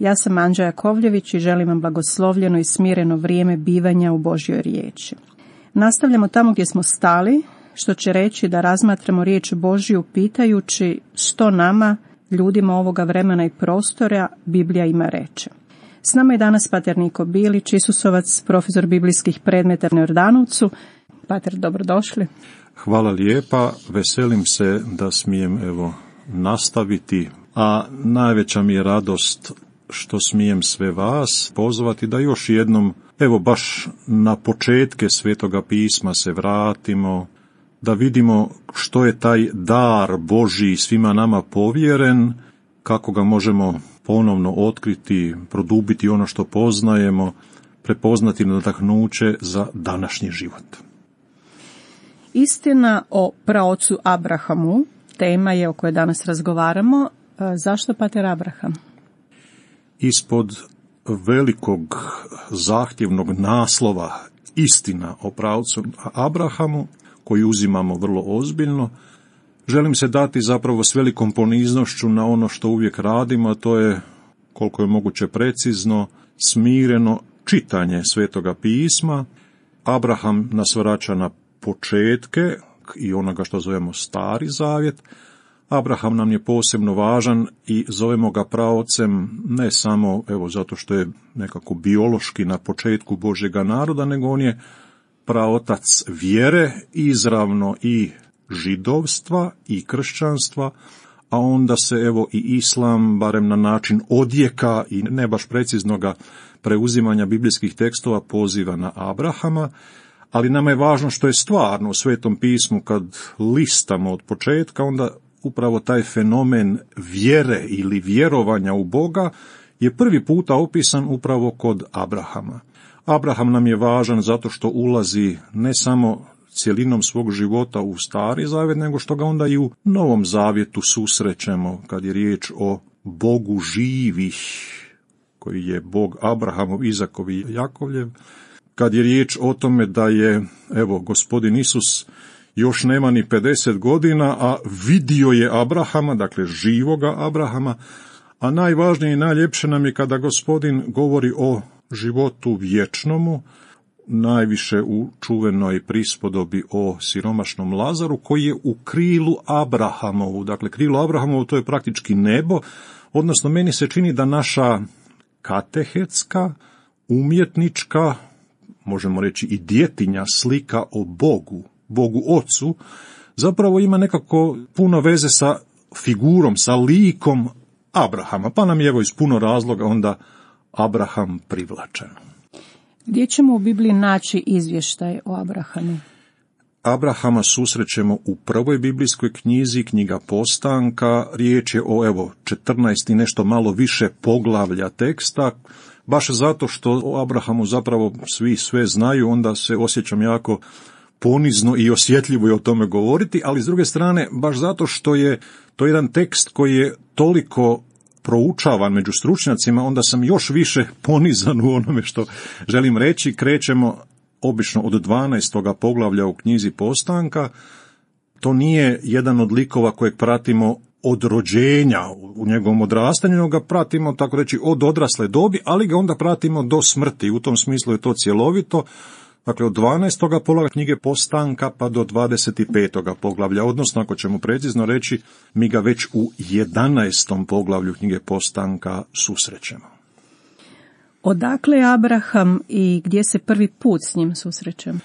Ja sam Anđaja Kovljević i želim vam blagoslovljeno i smireno vrijeme bivanja u Božjoj riječi. Nastavljamo tamo gdje smo stali, što će reći da razmatramo riječ Božju pitajući što nama, ljudima ovoga vremena i prostora, Biblija ima reče. S nama je danas pater Niko Bilić, Isusovac, profesor biblijskih predmeta na Jordanovcu. Pater, dobrodošli. Hvala lijepa, veselim se da smijem evo nastaviti, a najveća mi je radost što smijem sve vas pozvati da još jednom, evo baš na početke Svetoga pisma se vratimo, da vidimo što je taj dar Božji svima nama povjeren, kako ga možemo ponovno otkriti, produbiti ono što poznajemo, prepoznati nadahnuće za današnji život. Istina o praocu Abrahamu, tema je o kojoj danas razgovaramo. E, zašto pater Abraham? ispod velikog zahtjevnog naslova istina o pravcu Abrahamu, koji uzimamo vrlo ozbiljno, želim se dati zapravo s velikom poniznošću na ono što uvijek radimo, a to je, koliko je moguće precizno, smireno čitanje Svetoga pisma. Abraham nas vraća na početke i onoga što zovemo Stari Zavjet, Abraham nam je posebno važan i zovemo ga praocem ne samo evo zato što je nekako biološki na početku Božjega naroda, nego on je praotac vjere izravno i židovstva i kršćanstva, a onda se evo i islam, barem na način odjeka i ne baš preciznoga preuzimanja biblijskih tekstova poziva na Abrahama, ali nama je važno što je stvarno u Svetom pismu kad listamo od početka, onda upravo taj fenomen vjere ili vjerovanja u Boga je prvi puta opisan upravo kod Abrahama. Abraham nam je važan zato što ulazi ne samo cjelinom svog života u stari zavjet, nego što ga onda i u novom zavjetu susrećemo, kad je riječ o Bogu živih, koji je Bog Abrahamov, Izakov i Jakovljev, kad je riječ o tome da je, evo, gospodin Isus još nema ni 50 godina, a vidio je Abrahama, dakle živoga Abrahama, a najvažnije i najljepše nam je kada gospodin govori o životu vječnomu, najviše u čuvenoj prispodobi o siromašnom Lazaru, koji je u krilu Abrahamovu. Dakle, krilo Abrahamovu to je praktički nebo, odnosno meni se čini da naša katehetska, umjetnička, možemo reći i djetinja slika o Bogu, Bogu Ocu, zapravo ima nekako puno veze sa figurom, sa likom Abrahama, pa nam je evo iz puno razloga onda Abraham privlačen. Gdje ćemo u Bibliji naći izvještaj o Abrahamu? Abrahama susrećemo u prvoj biblijskoj knjizi, knjiga Postanka, riječ je o evo 14 i nešto malo više poglavlja teksta, baš zato što o Abrahamu zapravo svi sve znaju, onda se osjećam jako ponizno i osjetljivo je o tome govoriti, ali s druge strane, baš zato što je to jedan tekst koji je toliko proučavan među stručnjacima, onda sam još više ponizan u onome što želim reći. Krećemo obično od 12. poglavlja u knjizi Postanka. To nije jedan od likova kojeg pratimo od rođenja u njegovom odrastanju, ga pratimo, tako reći, od odrasle dobi, ali ga onda pratimo do smrti. U tom smislu je to cjelovito. Dakle, od 12. pola knjige postanka pa do 25. poglavlja, odnosno ako ćemo precizno reći, mi ga već u 11. poglavlju knjige postanka susrećemo. Odakle Abraham i gdje se prvi put s njim susrećemo?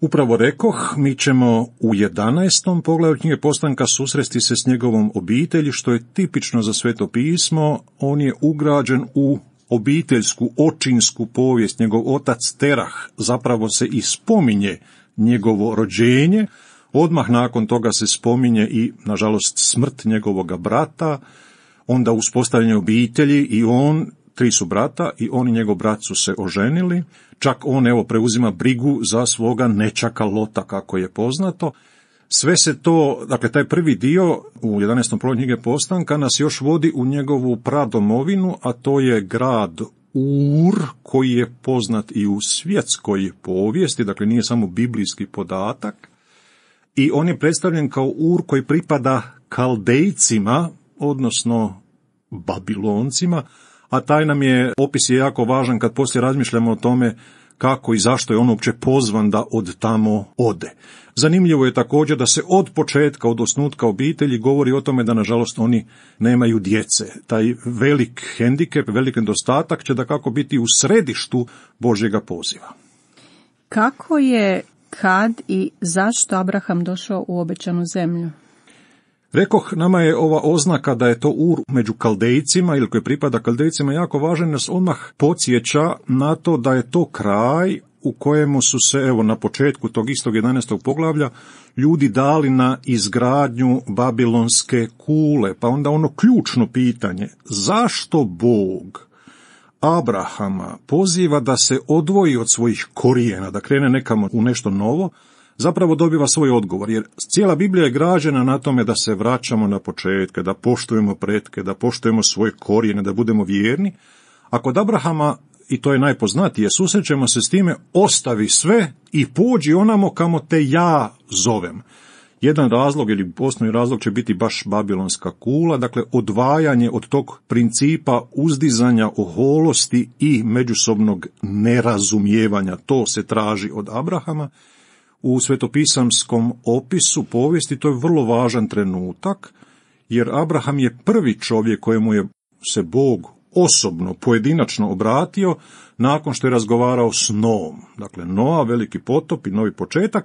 Upravo rekoh, mi ćemo u 11. poglavlju knjige postanka susresti se s njegovom obitelji, što je tipično za sveto pismo, on je ugrađen u obiteljsku očinsku povijest, njegov otac Terah, zapravo se i spominje njegovo rođenje, odmah nakon toga se spominje i, nažalost, smrt njegovog brata, onda uspostavljanje obitelji i on, tri su brata, i on i njegov brat su se oženili, čak on, evo, preuzima brigu za svoga nečaka Lota, kako je poznato, sve se to, dakle taj prvi dio u 11. prvoj knjige Postanka nas još vodi u njegovu pradomovinu, a to je grad Ur koji je poznat i u svjetskoj povijesti, dakle nije samo biblijski podatak. I on je predstavljen kao Ur koji pripada kaldejcima, odnosno babiloncima, a taj nam je opis je jako važan kad poslije razmišljamo o tome kako i zašto je on uopće pozvan da od tamo ode. Zanimljivo je također da se od početka, od osnutka obitelji govori o tome da nažalost oni nemaju djece. Taj velik hendikep, velik nedostatak će da kako biti u središtu Božjega poziva. Kako je, kad i zašto Abraham došao u obećanu zemlju? Rekoh, nama je ova oznaka da je to ur među kaldejcima ili koji pripada kaldejcima jako važan, nas odmah podsjeća na to da je to kraj u kojemu su se, evo, na početku tog istog 11. poglavlja, ljudi dali na izgradnju babilonske kule. Pa onda ono ključno pitanje, zašto Bog Abrahama poziva da se odvoji od svojih korijena, da krene nekamo u nešto novo, zapravo dobiva svoj odgovor, jer cijela Biblija je građena na tome da se vraćamo na početke, da poštujemo pretke, da poštujemo svoje korijene, da budemo vjerni. A kod Abrahama, i to je najpoznatije, susrećemo se s time, ostavi sve i pođi onamo kamo te ja zovem. Jedan razlog ili osnovni razlog će biti baš babilonska kula, dakle odvajanje od tog principa uzdizanja oholosti i međusobnog nerazumijevanja. To se traži od Abrahama u svetopisamskom opisu povijesti to je vrlo važan trenutak, jer Abraham je prvi čovjek kojemu je se Bog osobno, pojedinačno obratio nakon što je razgovarao s Noom. Dakle, Noa, veliki potop i novi početak.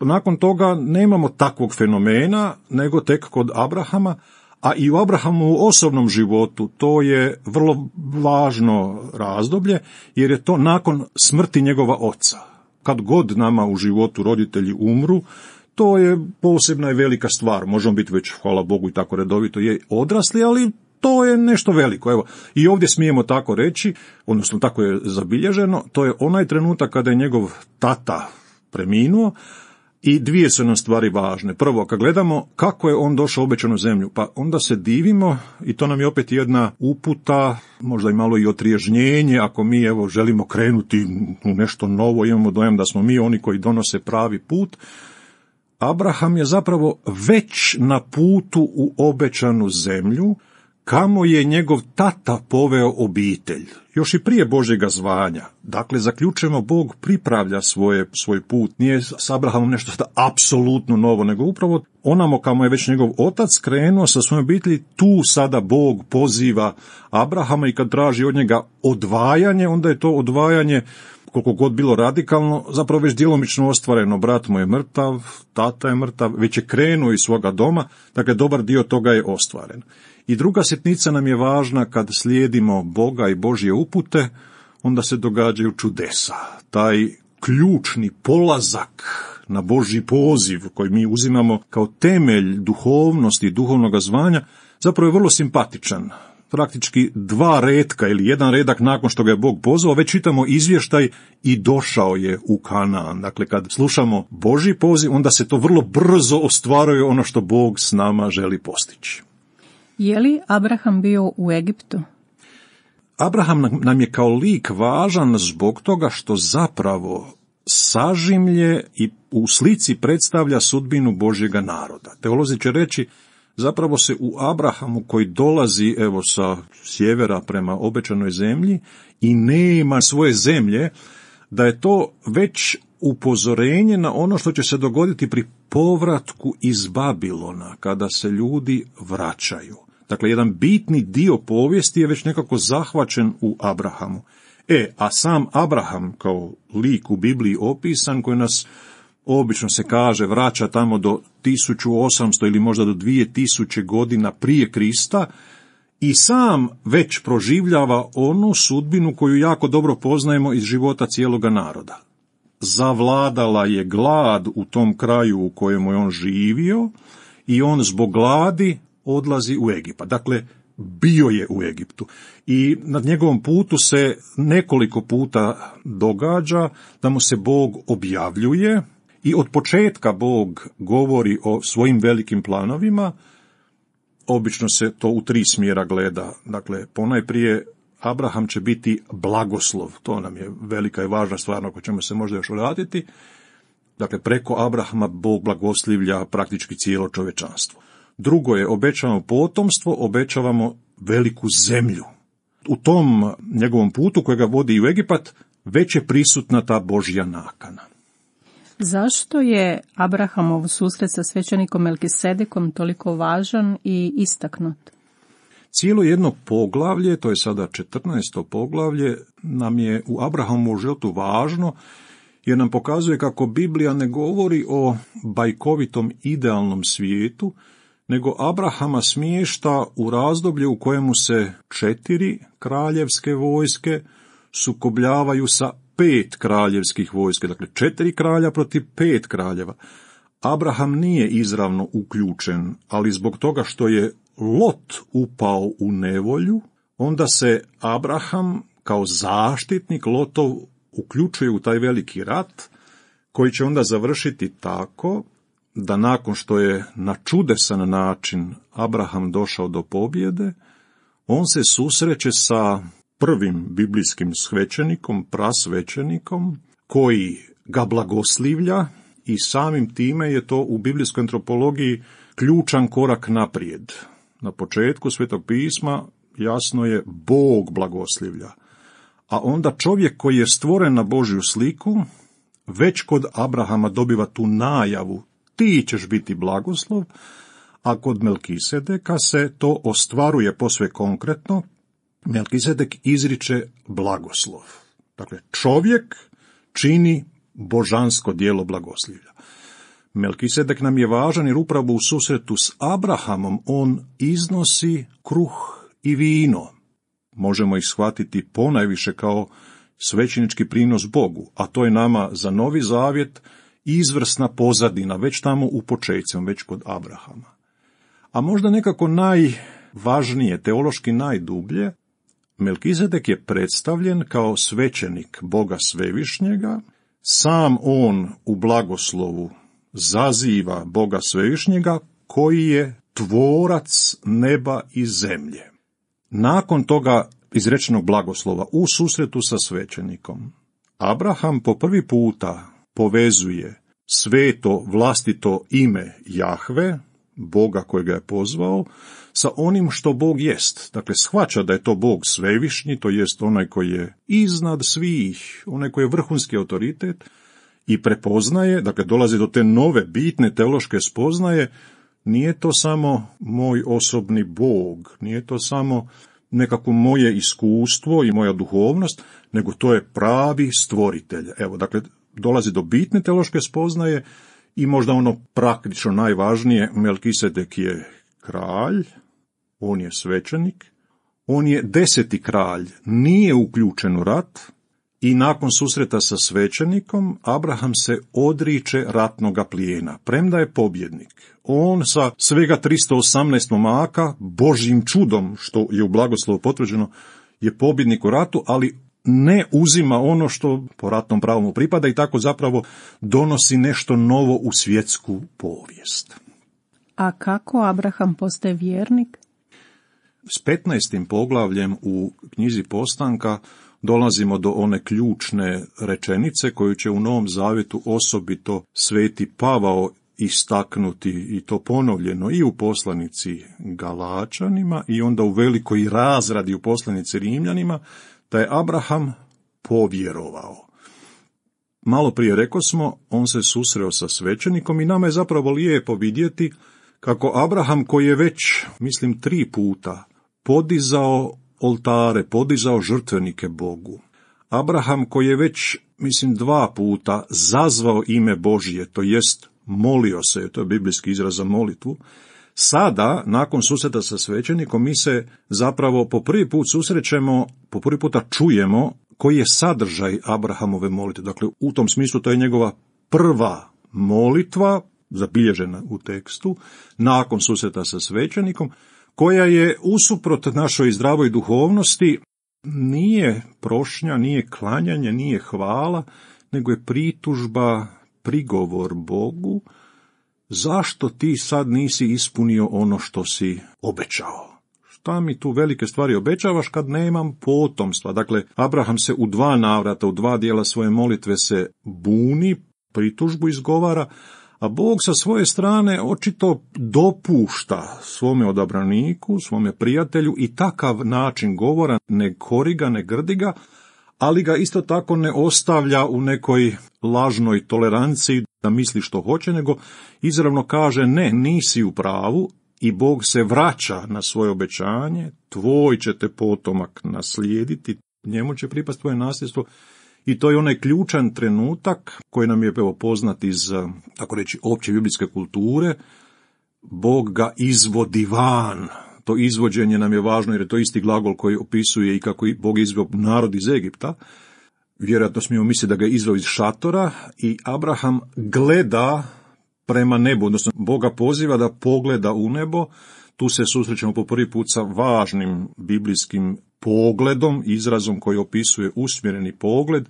Nakon toga nemamo takvog fenomena, nego tek kod Abrahama, a i u Abrahamu u osobnom životu to je vrlo važno razdoblje, jer je to nakon smrti njegova oca. Kad god nama u životu roditelji umru, to je posebna i velika stvar. Možemo biti već, hvala Bogu, i tako redovito je odrasli, ali to je nešto veliko. Evo, i ovdje smijemo tako reći, odnosno tako je zabilježeno, to je onaj trenutak kada je njegov tata preminuo, i dvije su nam stvari važne. Prvo, kad gledamo kako je on došao u obećanu zemlju, pa onda se divimo i to nam je opet jedna uputa, možda i malo i otriježnjenje, ako mi evo želimo krenuti u nešto novo, imamo dojam da smo mi oni koji donose pravi put, Abraham je zapravo već na putu u obećanu zemlju, kamo je njegov tata poveo obitelj, još i prije Božjega zvanja. Dakle, zaključujemo, Bog pripravlja svoje, svoj put. Nije s Abrahamom nešto apsolutno novo, nego upravo onamo kamo je već njegov otac krenuo sa svojom obitelji, tu sada Bog poziva Abrahama i kad traži od njega odvajanje, onda je to odvajanje koliko god bilo radikalno, zapravo već djelomično ostvareno. Brat mu je mrtav, tata je mrtav, već je krenuo iz svoga doma, dakle dobar dio toga je ostvaren. I druga sitnica nam je važna kad slijedimo Boga i Božje upute, onda se događaju čudesa. Taj ključni polazak na Božji poziv koji mi uzimamo kao temelj duhovnosti i duhovnog zvanja, zapravo je vrlo simpatičan. Praktički dva redka ili jedan redak nakon što ga je Bog pozvao, već čitamo izvještaj i došao je u kanan. Dakle, kad slušamo Božji poziv, onda se to vrlo brzo ostvaruje ono što Bog s nama želi postići. Je li Abraham bio u Egiptu? Abraham nam je kao lik važan zbog toga što zapravo sažimlje i u slici predstavlja sudbinu Božjega naroda. Teolozi će reći, zapravo se u Abrahamu koji dolazi evo sa sjevera prema obećanoj zemlji i nema svoje zemlje, da je to već upozorenje na ono što će se dogoditi pri povratku iz Babilona, kada se ljudi vraćaju. Dakle, jedan bitni dio povijesti je već nekako zahvaćen u Abrahamu. E, a sam Abraham kao lik u Bibliji opisan koji nas obično se kaže vraća tamo do 1800 ili možda do 2000 godina prije Krista i sam već proživljava onu sudbinu koju jako dobro poznajemo iz života cijeloga naroda zavladala je glad u tom kraju u kojemu je on živio i on zbog gladi odlazi u Egipat. Dakle, bio je u Egiptu. I na njegovom putu se nekoliko puta događa da mu se Bog objavljuje i od početka Bog govori o svojim velikim planovima. Obično se to u tri smjera gleda. Dakle, ponajprije Abraham će biti blagoslov. To nam je velika i važna stvar, oko ćemo se možda još vratiti. Dakle, preko Abrahama Bog blagoslivlja praktički cijelo čovečanstvo. Drugo je, obećavamo potomstvo, obećavamo veliku zemlju. U tom njegovom putu kojega vodi i u Egipat, već je prisutna ta Božja nakana. Zašto je Abrahamov susret sa svećenikom Melkisedekom toliko važan i istaknut? Cijelo jedno poglavlje, to je sada 14. poglavlje, nam je u Abrahamu životu važno, jer nam pokazuje kako Biblija ne govori o bajkovitom idealnom svijetu, nego Abrahama smješta u razdoblje u kojemu se četiri kraljevske vojske sukobljavaju sa pet kraljevskih vojske, dakle četiri kralja protiv pet kraljeva. Abraham nije izravno uključen, ali zbog toga što je Lot upao u nevolju, onda se Abraham kao zaštitnik Lotov uključuje u taj veliki rat, koji će onda završiti tako da nakon što je na čudesan način Abraham došao do pobjede, on se susreće sa prvim biblijskim svećenikom, prasvećenikom, koji ga blagoslivlja i samim time je to u biblijskoj antropologiji ključan korak naprijed. Na početku Svetog pisma jasno je Bog blagoslivlja, a onda čovjek koji je stvoren na Božju sliku, već kod Abrahama dobiva tu najavu, ti ćeš biti blagoslov, a kod Melkisedeka se to ostvaruje posve konkretno, Melkisedek izriče blagoslov. Dakle, čovjek čini božansko dijelo blagoslivlja. Melkisedek nam je važan jer upravo u susretu s Abrahamom on iznosi kruh i vino. Možemo ih shvatiti ponajviše kao svećenički prinos Bogu, a to je nama za novi zavjet izvrsna pozadina, već tamo u početcima, već kod Abrahama. A možda nekako najvažnije, teološki najdublje, Melkizedek je predstavljen kao svećenik Boga Svevišnjega, sam on u blagoslovu zaziva Boga Svevišnjega koji je tvorac neba i zemlje. Nakon toga izrečenog blagoslova u susretu sa svećenikom, Abraham po prvi puta povezuje sveto vlastito ime Jahve, Boga kojega je pozvao, sa onim što Bog jest. Dakle, shvaća da je to Bog svevišnji, to jest onaj koji je iznad svih, onaj koji je vrhunski autoritet, i prepoznaje, dakle dolazi do te nove bitne teološke spoznaje, nije to samo moj osobni bog, nije to samo nekako moje iskustvo i moja duhovnost, nego to je pravi stvoritelj. Evo, dakle, dolazi do bitne teološke spoznaje i možda ono praktično najvažnije, Melkisedek je kralj, on je svećenik, on je deseti kralj, nije uključen u rat, i nakon susreta sa svećenikom, Abraham se odriče ratnoga plijena, premda je pobjednik. On sa svega 318 momaka, božim čudom, što je u blagoslovu potvrđeno, je pobjednik u ratu, ali ne uzima ono što po ratnom pravu pripada i tako zapravo donosi nešto novo u svjetsku povijest. A kako Abraham postaje vjernik? S 15. poglavljem u knjizi Postanka dolazimo do one ključne rečenice koju će u Novom Zavetu osobito sveti Pavao istaknuti i to ponovljeno i u poslanici Galačanima i onda u velikoj razradi u poslanici Rimljanima, da je Abraham povjerovao. Malo prije rekao smo, on se susreo sa svećenikom i nama je zapravo lijepo vidjeti kako Abraham koji je već, mislim, tri puta podizao oltare, podizao žrtvenike Bogu. Abraham koji je već, mislim, dva puta zazvao ime Božije, to jest molio se, to je biblijski izraz za molitvu, sada, nakon susreta sa svećenikom, mi se zapravo po prvi put susrećemo, po prvi puta čujemo koji je sadržaj Abrahamove molitve. Dakle, u tom smislu to je njegova prva molitva, zabilježena u tekstu, nakon susreta sa svećenikom, koja je usuprot našoj zdravoj duhovnosti nije prošnja, nije klanjanje, nije hvala, nego je pritužba, prigovor Bogu, zašto ti sad nisi ispunio ono što si obećao? Šta mi tu velike stvari obećavaš kad nemam potomstva? Dakle, Abraham se u dva navrata, u dva dijela svoje molitve se buni, pritužbu izgovara, a Bog sa svoje strane očito dopušta svome odabraniku, svome prijatelju i takav način govora ne koriga, ne ga, ali ga isto tako ne ostavlja u nekoj lažnoj toleranciji da misli što hoće, nego izravno kaže ne, nisi u pravu i Bog se vraća na svoje obećanje, tvoj će te potomak naslijediti, njemu će pripast tvoje nasljedstvo, i to je onaj ključan trenutak koji nam je evo, poznat iz, eh, tako reći, opće biblijske kulture. Bog ga izvodi van. To izvođenje nam je važno jer je to isti glagol koji opisuje i kako Bog izveo narod iz Egipta. Vjerojatno smijemo misliti da ga je izveo iz šatora i Abraham gleda prema nebu, odnosno Boga poziva da pogleda u nebo. Tu se susrećemo po prvi put sa važnim biblijskim pogledom, izrazom koji opisuje usmjereni pogled,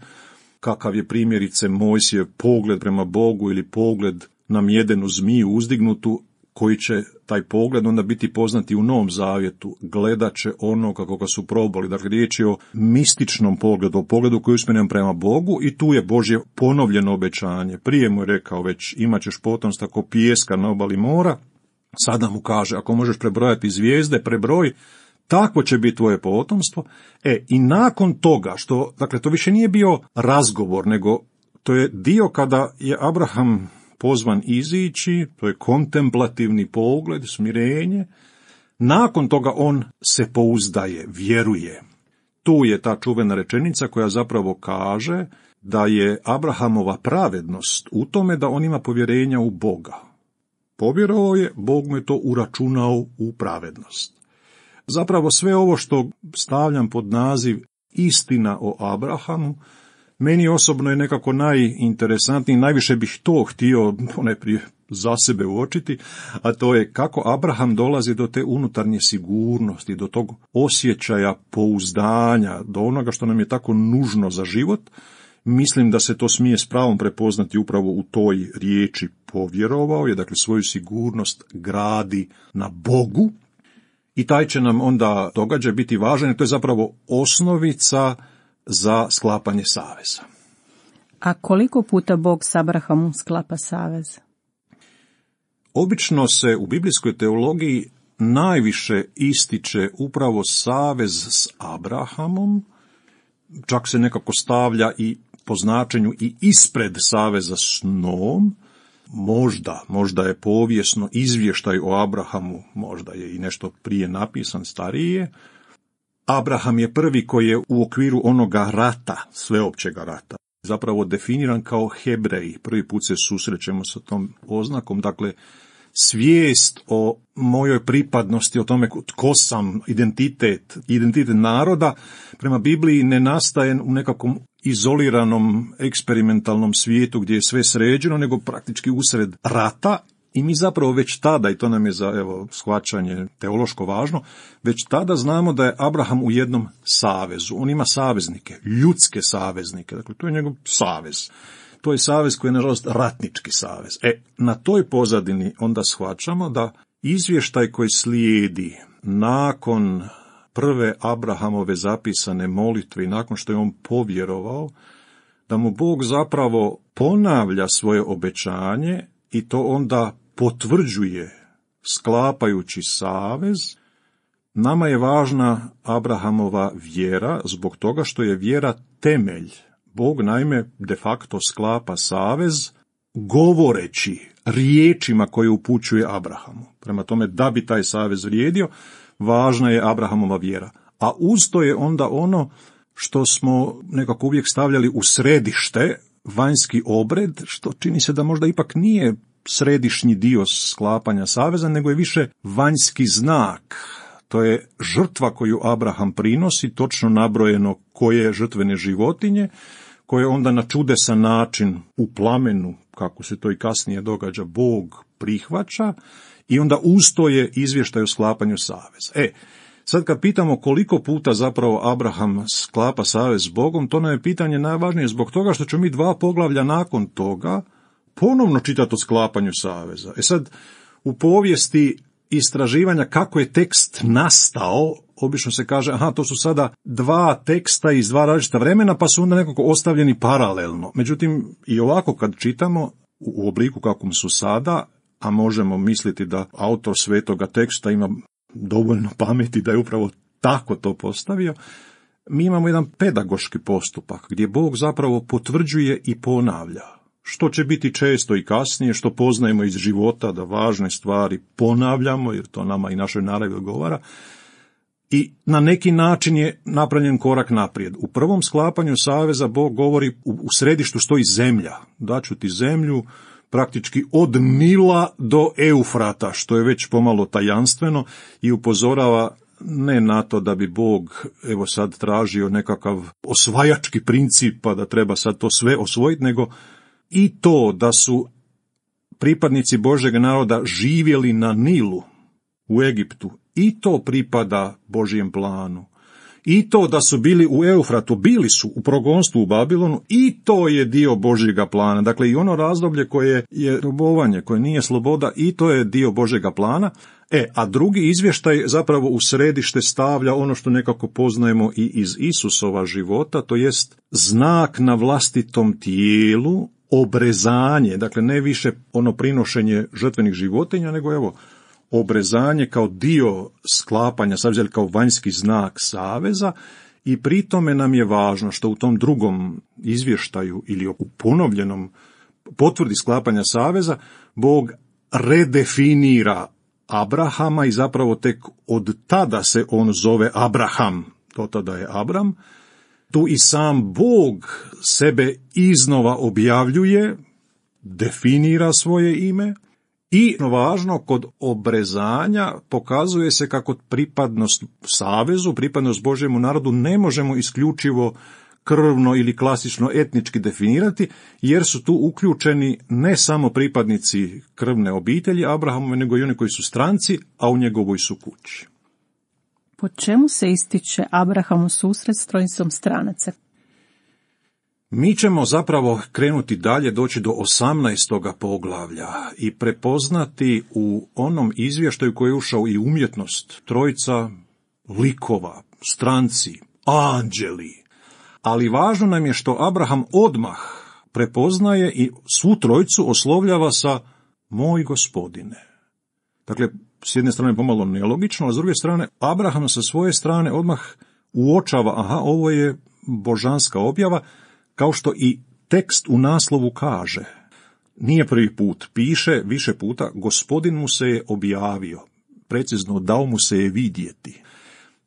kakav je primjerice Mojsijev pogled prema Bogu ili pogled na mjedenu zmiju uzdignutu, koji će taj pogled onda biti poznati u Novom Zavjetu, gledat će ono kako ga su probali. Dakle, riječ je o mističnom pogledu, o pogledu koji je usmjeren prema Bogu i tu je Božje ponovljeno obećanje. Prije mu je rekao već imat ćeš potom ko pijeska na obali mora, sada mu kaže ako možeš prebrojati zvijezde, prebroj, takvo će biti tvoje potomstvo. E, i nakon toga, što, dakle, to više nije bio razgovor, nego to je dio kada je Abraham pozvan izići, to je kontemplativni pogled, smirenje. Nakon toga on se pouzdaje, vjeruje. Tu je ta čuvena rečenica koja zapravo kaže da je Abrahamova pravednost u tome da on ima povjerenja u Boga. Povjerovao je, Bog mu je to uračunao u pravednost. Zapravo sve ovo što stavljam pod naziv istina o Abrahamu, meni osobno je nekako najinteresantniji, najviše bih to htio ponajprije za sebe uočiti, a to je kako Abraham dolazi do te unutarnje sigurnosti, do tog osjećaja pouzdanja, do onoga što nam je tako nužno za život. Mislim da se to smije s pravom prepoznati upravo u toj riječi povjerovao je, dakle svoju sigurnost gradi na Bogu, i taj će nam onda događaj biti važan jer to je zapravo osnovica za sklapanje saveza. A koliko puta Bog s Abrahamom sklapa savez? Obično se u biblijskoj teologiji najviše ističe upravo savez s Abrahamom, čak se nekako stavlja i po značenju i ispred saveza s Noom, možda, možda je povijesno izvještaj o Abrahamu, možda je i nešto prije napisan, starije je, Abraham je prvi koji je u okviru onoga rata, sveopćega rata, zapravo definiran kao hebrej. Prvi put se susrećemo sa tom oznakom, dakle, svijest o mojoj pripadnosti, o tome tko sam, identitet, identitet naroda, prema Bibliji ne nastaje u nekakvom izoliranom eksperimentalnom svijetu gdje je sve sređeno, nego praktički usred rata i mi zapravo već tada, i to nam je za evo, shvaćanje teološko važno, već tada znamo da je Abraham u jednom savezu. On ima saveznike, ljudske saveznike, dakle to je njegov savez. To je savez koji je, nažalost, ratnički savez. E, na toj pozadini onda shvaćamo da izvještaj koji slijedi nakon prve Abrahamove zapisane molitve i nakon što je on povjerovao, da mu Bog zapravo ponavlja svoje obećanje i to onda potvrđuje sklapajući savez, nama je važna Abrahamova vjera zbog toga što je vjera temelj Bog naime de facto sklapa savez govoreći riječima koje upućuje Abrahamu. Prema tome, da bi taj savez vrijedio, važna je Abrahamova vjera. A uz to je onda ono što smo nekako uvijek stavljali u središte, vanjski obred, što čini se da možda ipak nije središnji dio sklapanja saveza, nego je više vanjski znak, to je žrtva koju Abraham prinosi, točno nabrojeno koje žrtvene životinje, koje onda na čudesan način u plamenu, kako se to i kasnije događa, Bog prihvaća i onda ustoje izvještaj o sklapanju saveza. E, sad kad pitamo koliko puta zapravo Abraham sklapa savez s Bogom, to nam je pitanje najvažnije zbog toga što ćemo mi dva poglavlja nakon toga ponovno čitati o sklapanju saveza. E sad, u povijesti istraživanja kako je tekst nastao, obično se kaže, aha, to su sada dva teksta iz dva različita vremena, pa su onda nekako ostavljeni paralelno. Međutim, i ovako kad čitamo, u obliku kakvom su sada, a možemo misliti da autor svetoga teksta ima dovoljno pameti da je upravo tako to postavio, mi imamo jedan pedagoški postupak gdje Bog zapravo potvrđuje i ponavlja što će biti često i kasnije, što poznajemo iz života, da važne stvari ponavljamo, jer to nama i našoj naravi odgovara, i na neki način je napravljen korak naprijed. U prvom sklapanju Saveza Bog govori u središtu stoji zemlja. Daću ti zemlju praktički od Nila do Eufrata, što je već pomalo tajanstveno i upozorava ne na to da bi Bog evo sad tražio nekakav osvajački princip pa da treba sad to sve osvojiti, nego i to da su pripadnici Božeg naroda živjeli na Nilu u Egiptu, i to pripada Božijem planu. I to da su bili u Eufratu, bili su u progonstvu u Babilonu, i to je dio Božjega plana. Dakle, i ono razdoblje koje je robovanje, koje nije sloboda, i to je dio Božjega plana. E, a drugi izvještaj zapravo u središte stavlja ono što nekako poznajemo i iz Isusova života, to jest znak na vlastitom tijelu obrezanje, dakle ne više ono prinošenje žrtvenih životinja, nego evo, obrezanje kao dio sklapanja saveza kao vanjski znak saveza i pritome nam je važno što u tom drugom izvještaju ili u ponovljenom potvrdi sklapanja saveza Bog redefinira Abrahama i zapravo tek od tada se on zove Abraham. To tada je Abram tu i sam Bog sebe iznova objavljuje, definira svoje ime i važno kod obrezanja pokazuje se kako pripadnost savezu, pripadnost Božjemu narodu ne možemo isključivo krvno ili klasično etnički definirati, jer su tu uključeni ne samo pripadnici krvne obitelji Abrahamove, nego i oni koji su stranci, a u njegovoj su kući. Po čemu se ističe Abraham u susret s trojicom stranaca? Mi ćemo zapravo krenuti dalje, doći do 18. poglavlja i prepoznati u onom izvještaju koji je ušao i umjetnost trojica likova, stranci, anđeli. Ali važno nam je što Abraham odmah prepoznaje i svu trojcu oslovljava sa moj gospodine. Dakle, s jedne strane pomalo nelogično, a s druge strane Abraham sa svoje strane odmah uočava, aha, ovo je božanska objava, kao što i tekst u naslovu kaže. Nije prvi put, piše više puta, gospodin mu se je objavio, precizno dao mu se je vidjeti.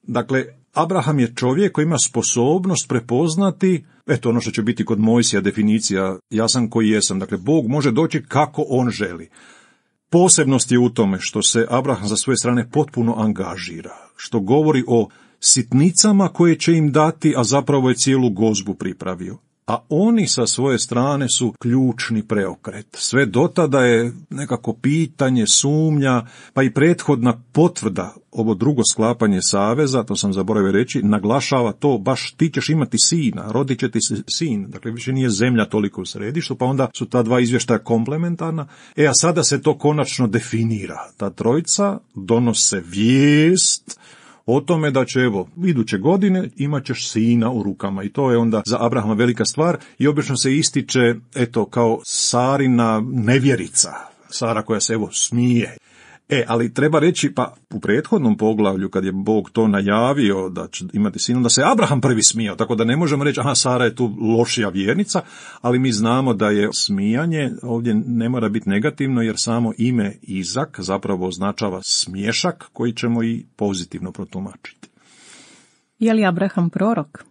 Dakle, Abraham je čovjek koji ima sposobnost prepoznati, eto ono što će biti kod Mojsija definicija, ja sam koji jesam, dakle Bog može doći kako on želi. Posebnost je u tome što se Abraham za svoje strane potpuno angažira, što govori o sitnicama koje će im dati, a zapravo je cijelu gozbu pripravio a oni sa svoje strane su ključni preokret. Sve dotada je nekako pitanje, sumnja, pa i prethodna potvrda, ovo drugo sklapanje saveza, to sam zaboravio reći, naglašava to, baš ti ćeš imati sina, rodit će ti sin, dakle više nije zemlja toliko u središtu, pa onda su ta dva izvještaja komplementarna. E a sada se to konačno definira. Ta trojica donose vijest o tome da će evo, iduće godine imat ćeš sina u rukama i to je onda za Abrahama velika stvar i obično se ističe eto kao Sarina nevjerica, Sara koja se evo smije E, ali treba reći, pa u prethodnom poglavlju, kad je Bog to najavio da će imati sinu, da se Abraham prvi smijao, tako da ne možemo reći, aha, Sara je tu lošija vjernica, ali mi znamo da je smijanje ovdje ne mora biti negativno, jer samo ime Izak zapravo označava smješak koji ćemo i pozitivno protumačiti. Je li Abraham prorok?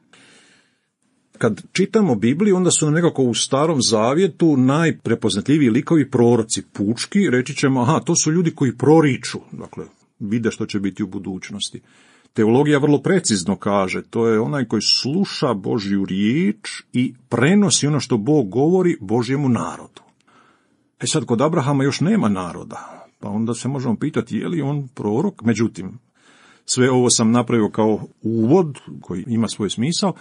kad čitamo Bibliju, onda su nam nekako u starom zavjetu najprepoznatljiviji likovi proroci. Pučki, reći ćemo, aha, to su ljudi koji proriču, dakle, vide što će biti u budućnosti. Teologija vrlo precizno kaže, to je onaj koji sluša Božju riječ i prenosi ono što Bog govori Božjemu narodu. E sad, kod Abrahama još nema naroda, pa onda se možemo pitati je li on prorok, međutim, sve ovo sam napravio kao uvod koji ima svoj smisao,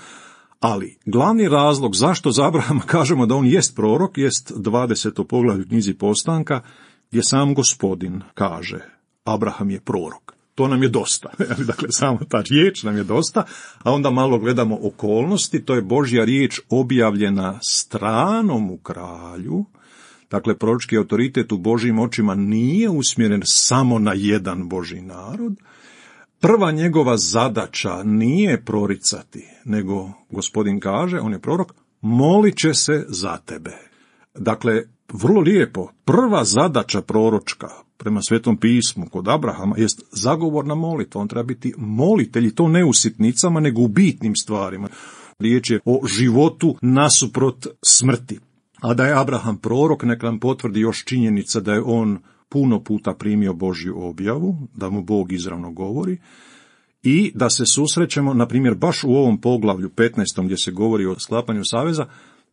ali glavni razlog zašto za Abrahama kažemo da on jest prorok jest 20. u knjizi Postanka gdje sam gospodin kaže Abraham je prorok. To nam je dosta. dakle, samo ta riječ nam je dosta, a onda malo gledamo okolnosti, to je Božja riječ objavljena u kralju, Dakle, proročki autoritet u Božjim očima nije usmjeren samo na jedan Boži narod, prva njegova zadaća nije proricati, nego gospodin kaže, on je prorok, molit će se za tebe. Dakle, vrlo lijepo, prva zadaća proročka prema svetom pismu kod Abrahama jest zagovorna molitva. On treba biti molitelj i to ne u sitnicama, nego u bitnim stvarima. Riječ je o životu nasuprot smrti. A da je Abraham prorok, nek nam potvrdi još činjenica da je on puno puta primio Božju objavu, da mu Bog izravno govori, i da se susrećemo, na primjer, baš u ovom poglavlju 15. gdje se govori o sklapanju saveza,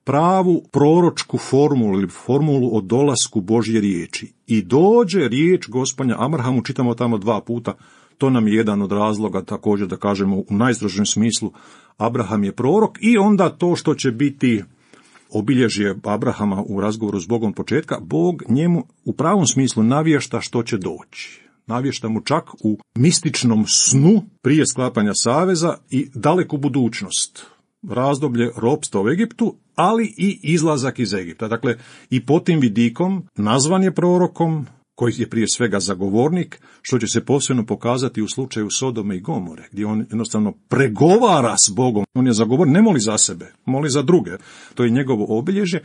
pravu proročku formulu ili formulu o dolasku Božje riječi. I dođe riječ gospanja Abrahamu, čitamo tamo dva puta, to nam je jedan od razloga također da kažemo u najstrožem smislu, Abraham je prorok i onda to što će biti obilježje Abrahama u razgovoru s Bogom početka, Bog njemu u pravom smislu navješta što će doći. Navješta mu čak u mističnom snu prije sklapanja saveza i daleku budućnost. Razdoblje ropstva u Egiptu, ali i izlazak iz Egipta. Dakle, i po tim vidikom nazvan je prorokom, koji je prije svega zagovornik, što će se posebno pokazati u slučaju Sodome i Gomore, gdje on jednostavno pregovara s Bogom. On je zagovornik, ne moli za sebe, moli za druge. To je njegovo obilježje.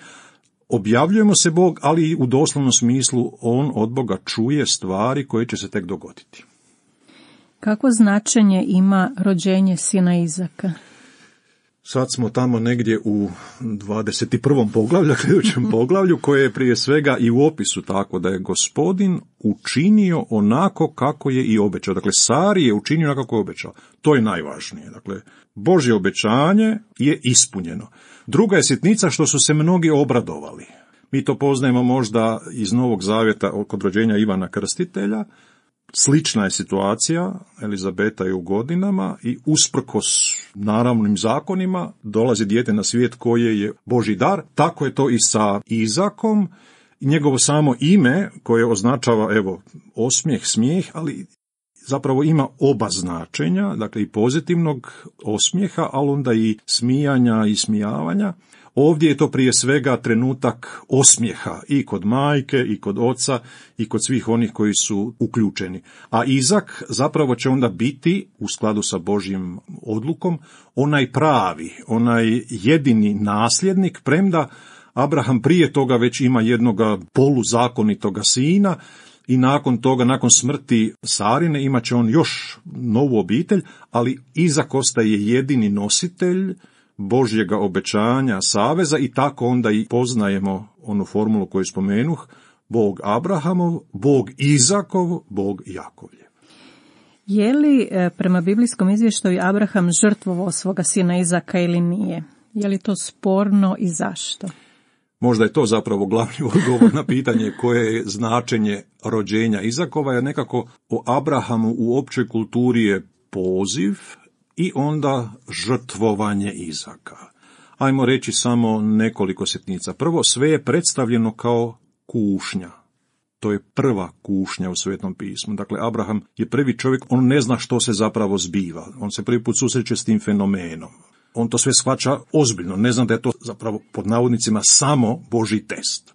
Objavljujemo se Bog, ali i u doslovnom smislu on od Boga čuje stvari koje će se tek dogoditi. Kako značenje ima rođenje sina Izaka? Sad smo tamo negdje u 21. poglavlju, ključnom mhm. poglavlju, koje je prije svega i u opisu tako da je gospodin učinio onako kako je i obećao. Dakle, Sari je učinio onako kako je obećao. To je najvažnije. Dakle, Božje obećanje je ispunjeno. Druga je sitnica što su se mnogi obradovali. Mi to poznajemo možda iz Novog zavjeta oko rođenja Ivana Krstitelja, Slična je situacija, Elizabeta je u godinama i usprkos naravnim zakonima dolazi dijete na svijet koje je Boži dar. Tako je to i sa Izakom. Njegovo samo ime koje označava evo osmijeh, smijeh, ali zapravo ima oba značenja, dakle i pozitivnog osmijeha, ali onda i smijanja i smijavanja. Ovdje je to prije svega trenutak osmjeha i kod majke, i kod oca, i kod svih onih koji su uključeni. A Izak zapravo će onda biti, u skladu sa Božjim odlukom, onaj pravi, onaj jedini nasljednik, premda Abraham prije toga već ima jednog poluzakonitoga sina, i nakon toga, nakon smrti Sarine, imat će on još novu obitelj, ali Izak ostaje jedini nositelj Božjega obećanja, saveza i tako onda i poznajemo onu formulu koju spomenuh, Bog Abrahamov, Bog Izakov, Bog Jakovljev. Je li e, prema biblijskom izvještaju Abraham žrtvovao svoga sina Izaka ili nije? Je li to sporno i zašto? Možda je to zapravo glavni odgovor na pitanje koje je značenje rođenja Izakova, jer nekako o Abrahamu u općoj kulturi je poziv, i onda žrtvovanje Izaka. Ajmo reći samo nekoliko sitnica. Prvo, sve je predstavljeno kao kušnja. To je prva kušnja u Svetom pismu. Dakle, Abraham je prvi čovjek, on ne zna što se zapravo zbiva. On se prvi put susreće s tim fenomenom. On to sve shvaća ozbiljno, ne zna da je to zapravo pod navodnicima samo Boži test.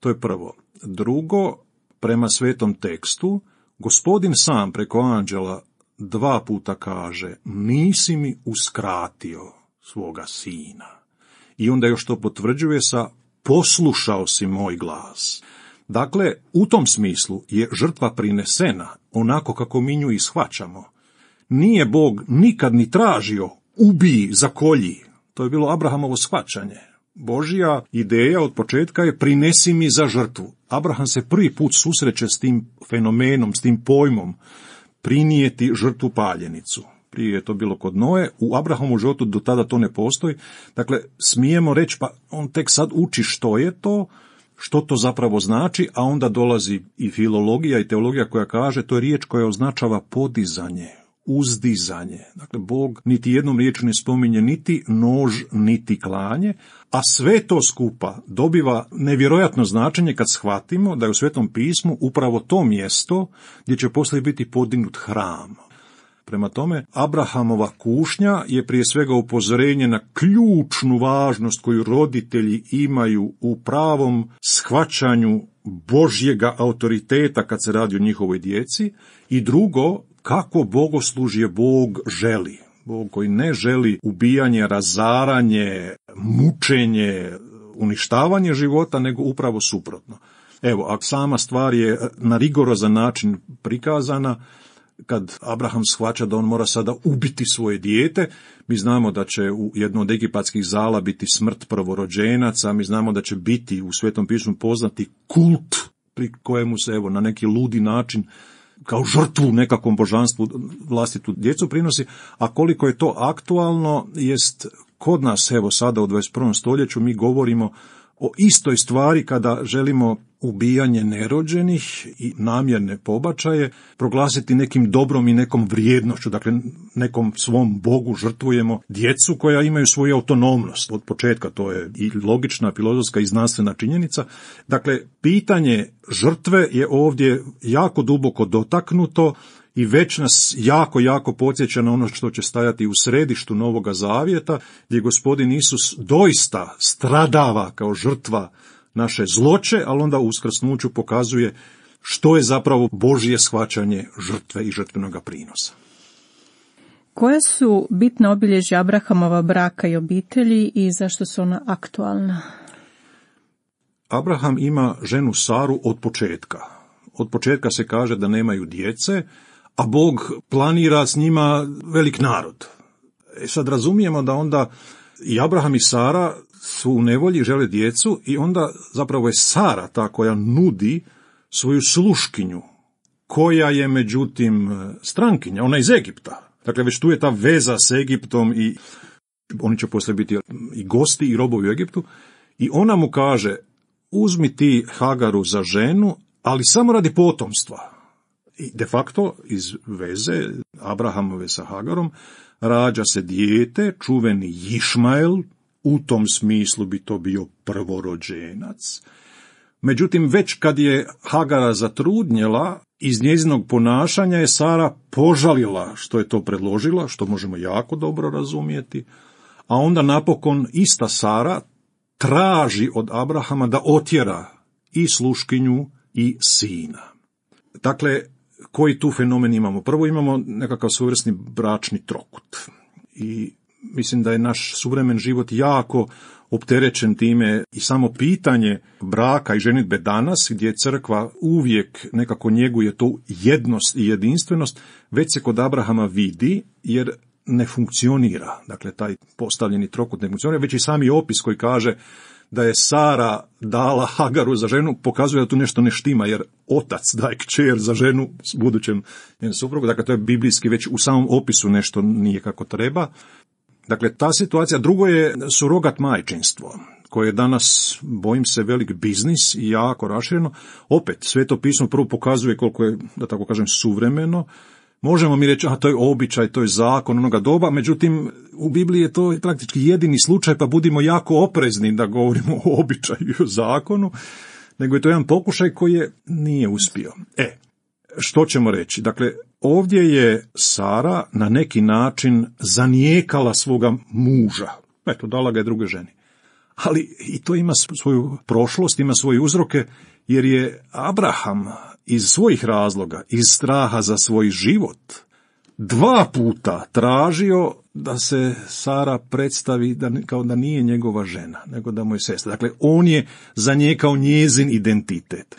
To je prvo. Drugo, prema svetom tekstu, gospodin sam preko anđela dva puta kaže, nisi mi uskratio svoga sina. I onda još to potvrđuje sa poslušao si moj glas. Dakle, u tom smislu je žrtva prinesena onako kako mi nju ishvaćamo. Nije Bog nikad ni tražio ubij, zakolji. To je bilo Abrahamovo shvaćanje. Božja ideja od početka je prinesi mi za žrtvu. Abraham se prvi put susreće s tim fenomenom, s tim pojmom prinijeti žrtvu paljenicu. Prije je to bilo kod Noe, u Abrahamu životu do tada to ne postoji. Dakle, smijemo reći, pa on tek sad uči što je to, što to zapravo znači, a onda dolazi i filologija i teologija koja kaže, to je riječ koja označava podizanje, uzdizanje. Dakle, Bog niti jednom riječu ne spominje niti nož, niti klanje, a sve to skupa dobiva nevjerojatno značenje kad shvatimo da je u Svetom pismu upravo to mjesto gdje će poslije biti podignut hram. Prema tome, Abrahamova kušnja je prije svega upozorenje na ključnu važnost koju roditelji imaju u pravom shvaćanju Božjega autoriteta kad se radi o njihovoj djeci i drugo, kako bogoslužje Bog želi koji ne želi ubijanje, razaranje, mučenje, uništavanje života, nego upravo suprotno. Evo, a sama stvar je na rigorozan način prikazana, kad Abraham shvaća da on mora sada ubiti svoje dijete, mi znamo da će u jednom od egipatskih zala biti smrt prvorođenaca, mi znamo da će biti u Svetom pismu poznati kult pri kojemu se evo na neki ludi način kao žrtvu nekakvom božanstvu vlastitu djecu prinosi, a koliko je to aktualno jest kod nas evo sada u 21. stoljeću mi govorimo o istoj stvari kada želimo ubijanje nerođenih i namjerne pobačaje proglasiti nekim dobrom i nekom vrijednošću, dakle nekom svom bogu žrtvujemo djecu koja imaju svoju autonomnost od početka, to je i logična, filozofska i znanstvena činjenica. Dakle, pitanje žrtve je ovdje jako duboko dotaknuto i već nas jako, jako podsjeća na ono što će stajati u središtu Novoga Zavjeta, gdje gospodin Isus doista stradava kao žrtva naše zloće, ali onda u uskrsnuću pokazuje što je zapravo Božje shvaćanje žrtve i žrtvenoga prinosa. Koje su bitna obilježja Abrahamova braka i obitelji i zašto su ona aktualna? Abraham ima ženu Saru od početka. Od početka se kaže da nemaju djece, a Bog planira s njima velik narod. E sad razumijemo da onda i Abraham i Sara su u nevolji, žele djecu i onda zapravo je Sara ta koja nudi svoju sluškinju, koja je međutim e, strankinja, ona iz Egipta. Dakle, već tu je ta veza s Egiptom i oni će poslije biti i gosti i robovi u Egiptu. I ona mu kaže, uzmi ti Hagaru za ženu, ali samo radi potomstva. I de facto, iz veze Abrahamove sa Hagarom, rađa se dijete, čuveni Išmael, u tom smislu bi to bio prvorođenac. Međutim, već kad je Hagara zatrudnjela, iz njezinog ponašanja je Sara požalila što je to predložila, što možemo jako dobro razumjeti, a onda napokon ista Sara traži od Abrahama da otjera i sluškinju i sina. Dakle, koji tu fenomen imamo? Prvo imamo nekakav svojevrsni bračni trokut. I Mislim da je naš suvremen život jako opterećen time i samo pitanje braka i ženitbe danas, gdje crkva uvijek nekako njeguje tu jednost i jedinstvenost, već se kod Abrahama vidi, jer ne funkcionira. Dakle, taj postavljeni trokut ne funkcionira, već i sami opis koji kaže da je Sara dala Hagaru za ženu, pokazuje da tu nešto ne štima, jer otac daje kćer za ženu s budućem njenom suprugu. Dakle, to je biblijski, već u samom opisu nešto nije kako treba. Dakle, ta situacija, drugo je surogat majčinstvo koje je danas, bojim se, velik biznis i jako rašireno. Opet, sve to pismo prvo pokazuje koliko je, da tako kažem, suvremeno. Možemo mi reći, a to je običaj, to je zakon onoga doba, međutim, u Bibliji je to praktički jedini slučaj, pa budimo jako oprezni da govorimo o običaju i o zakonu, nego je to jedan pokušaj koji je nije uspio. E, što ćemo reći? Dakle, Ovdje je Sara na neki način zanijekala svoga muža. Eto, dala ga je druge ženi. Ali i to ima svoju prošlost, ima svoje uzroke, jer je Abraham iz svojih razloga, iz straha za svoj život, dva puta tražio da se Sara predstavi da, kao da nije njegova žena, nego da mu je sestra. Dakle, on je zanijekao njezin identitet.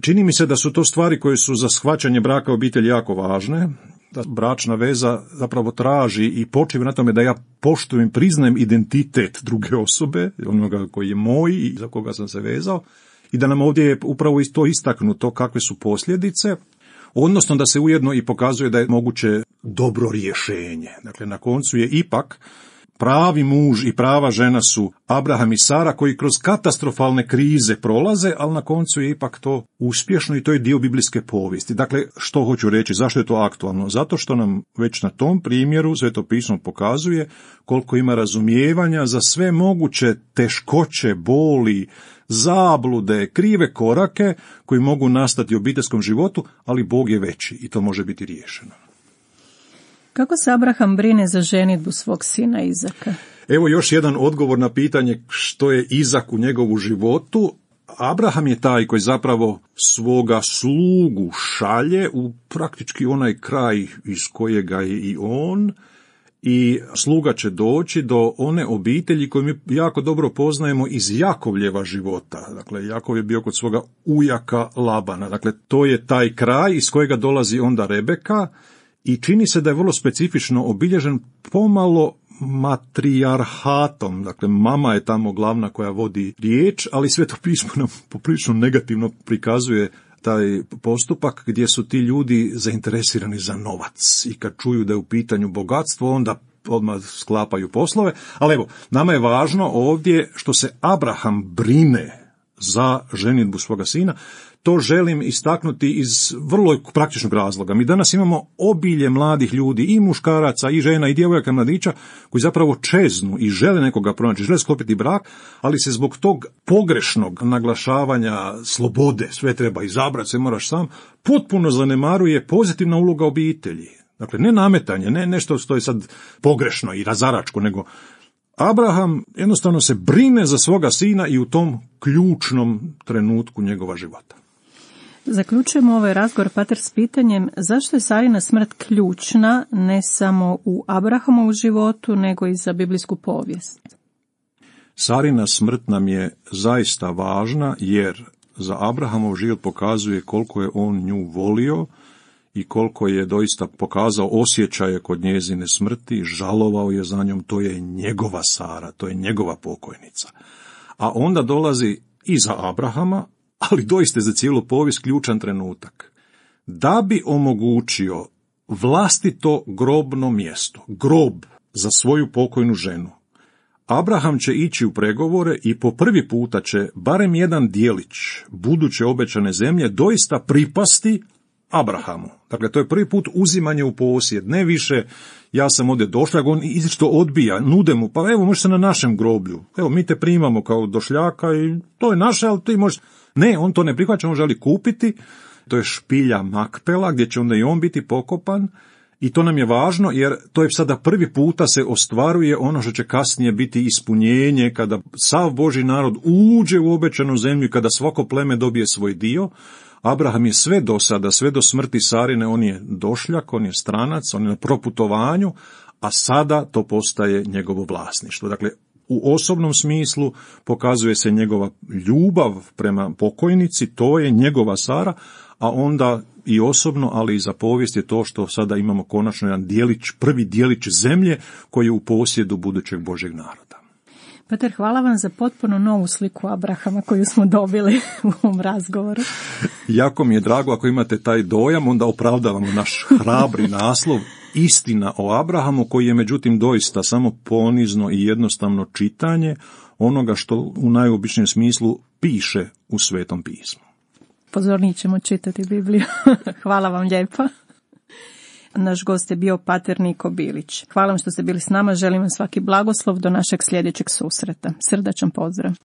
Čini mi se da su to stvari koje su za shvaćanje braka obitelji jako važne, da bračna veza zapravo traži i počiva na tome da ja poštujem, priznajem identitet druge osobe, onoga koji je moj i za koga sam se vezao, i da nam ovdje je upravo to istaknuto kakve su posljedice, odnosno da se ujedno i pokazuje da je moguće dobro rješenje. Dakle, na koncu je ipak Pravi muž i prava žena su Abraham i Sara koji kroz katastrofalne krize prolaze, ali na koncu je ipak to uspješno i to je dio biblijske povijesti. Dakle, što hoću reći, zašto je to aktualno? Zato što nam već na tom primjeru pismo pokazuje koliko ima razumijevanja za sve moguće teškoće, boli, zablude, krive korake koji mogu nastati u obiteljskom životu, ali Bog je veći i to može biti riješeno. Kako se Abraham brine za ženitbu svog sina Izaka? Evo još jedan odgovor na pitanje što je Izak u njegovu životu. Abraham je taj koji zapravo svoga slugu šalje u praktički onaj kraj iz kojega je i on i sluga će doći do one obitelji koju mi jako dobro poznajemo iz Jakovljeva života. Dakle, Jakov je bio kod svoga ujaka Labana. Dakle, to je taj kraj iz kojega dolazi onda Rebeka i čini se da je vrlo specifično obilježen pomalo matrijarhatom, dakle mama je tamo glavna koja vodi riječ, ali sve to pismo nam poprično negativno prikazuje taj postupak gdje su ti ljudi zainteresirani za novac i kad čuju da je u pitanju bogatstvo, onda odmah sklapaju poslove, ali evo, nama je važno ovdje što se Abraham brine za ženitbu svoga sina, to želim istaknuti iz vrlo praktičnog razloga. Mi danas imamo obilje mladih ljudi, i muškaraca, i žena, i djevojaka mladića, koji zapravo čeznu i žele nekoga pronaći, žele sklopiti brak, ali se zbog tog pogrešnog naglašavanja slobode, sve treba izabrati, sve moraš sam, potpuno zanemaruje pozitivna uloga obitelji. Dakle, ne nametanje, ne nešto što je sad pogrešno i razaračko, nego Abraham jednostavno se brine za svoga sina i u tom ključnom trenutku njegova života. Zaključujemo ovaj razgovor pater s pitanjem zašto je Sarina smrt ključna ne samo u Abrahamovu životu, nego i za biblijsku povijest. Sarina smrt nam je zaista važna jer za Abrahamov život pokazuje koliko je on nju volio i koliko je doista pokazao osjećaje kod njezine smrti, žalovao je za njom, to je njegova Sara, to je njegova pokojnica. A onda dolazi i za Abrahama, ali doista za cijelu povijest ključan trenutak, da bi omogućio vlastito grobno mjesto, grob za svoju pokojnu ženu. Abraham će ići u pregovore i po prvi puta će barem jedan dijelić buduće obećane zemlje doista pripasti Abrahamu. Dakle, to je prvi put uzimanje u posjed, ne više ja sam ovdje došljak, on izišto odbija, nude mu, pa evo se na našem groblju, evo mi te primamo kao došljaka i to je naše, ali ti možeš ne, on to ne prihvaća, on želi kupiti, to je špilja Makpela gdje će onda i on biti pokopan i to nam je važno jer to je sada prvi puta se ostvaruje ono što će kasnije biti ispunjenje kada sav Boži narod uđe u obećanu zemlju i kada svako pleme dobije svoj dio. Abraham je sve do sada, sve do smrti Sarine, on je došljak, on je stranac, on je na proputovanju, a sada to postaje njegovo vlasništvo. Dakle, u osobnom smislu pokazuje se njegova ljubav prema pokojnici, to je njegova Sara, a onda i osobno, ali i za povijest je to što sada imamo konačno jedan dijelić, prvi dijelić zemlje koji je u posjedu budućeg Božeg naroda. Peter, hvala vam za potpuno novu sliku Abrahama koju smo dobili u ovom razgovoru. jako mi je drago ako imate taj dojam, onda opravdavamo naš hrabri naslov istina o Abrahamu, koji je međutim doista samo ponizno i jednostavno čitanje onoga što u najobičnijem smislu piše u Svetom pismu. Pozornije ćemo čitati Bibliju. Hvala vam lijepa. Naš gost je bio Pater Niko Bilić. Hvala vam što ste bili s nama, želim vam svaki blagoslov do našeg sljedećeg susreta. Srdačan pozdrav.